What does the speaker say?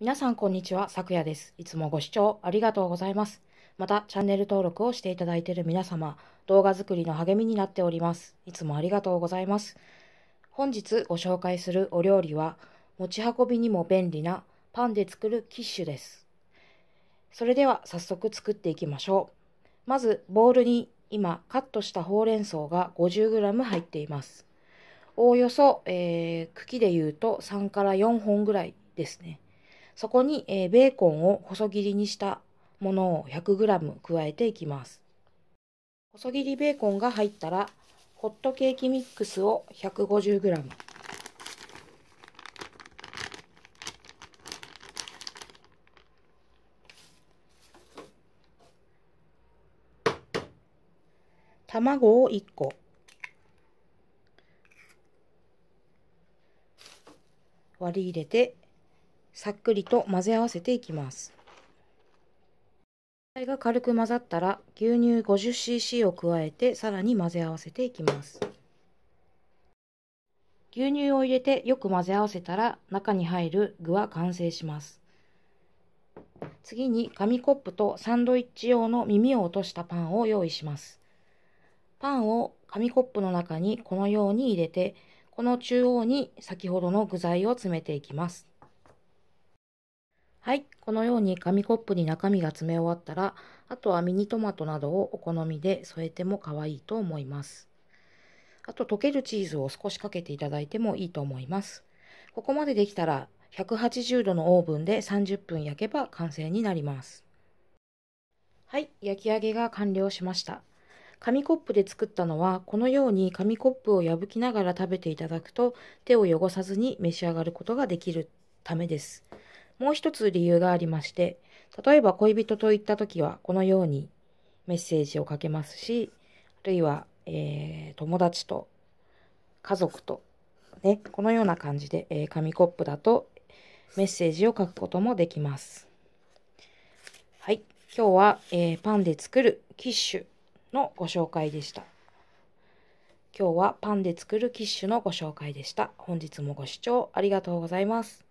皆さんこんにちは、昨夜です。いつもご視聴ありがとうございます。また、チャンネル登録をしていただいている皆様、動画作りの励みになっております。いつもありがとうございます。本日ご紹介するお料理は、持ち運びにも便利なパンで作るキッシュです。それでは早速作っていきましょう。まず、ボウルに今カットしたほうれん草が 50g 入っています。おおよそ、えー、茎で言うと3から4本ぐらいですね。そこに、えベーコンを細切りにしたものを 100g 加えていきます。細切りベーコンが入ったら、ホットケーキミックスを 150g。卵を1個。割り入れてさっくりと混ぜ合わせていきます。全体が軽く混ざったら牛乳 50cc を加えてさらに混ぜ合わせていきます。牛乳を入れてよく混ぜ合わせたら中に入る具は完成します。次に紙コップとサンドイッチ用の耳を落としたパンを用意します。パンを紙コップの中にこのように入れて、この中央に先ほどの具材を詰めていきます。はい、このように紙コップに中身が詰め終わったら、あとはミニトマトなどをお好みで添えても可愛いと思います。あと溶けるチーズを少しかけていただいてもいいと思います。ここまでできたら180度のオーブンで30分焼けば完成になります。はい、焼き上げが完了しました。紙コップで作ったのはこのように紙コップを破きながら食べていただくと手を汚さずに召し上がることができるためです。もう一つ理由がありまして、例えば恋人といった時はこのようにメッセージをかけますし、あるいは、えー、友達と家族と、ね、このような感じで、えー、紙コップだとメッセージを書くこともできます。はい。今日は、えー、パンで作るキッシュのご紹介でした。今日はパンで作るキッシュのご紹介でした。本日もご視聴ありがとうございます。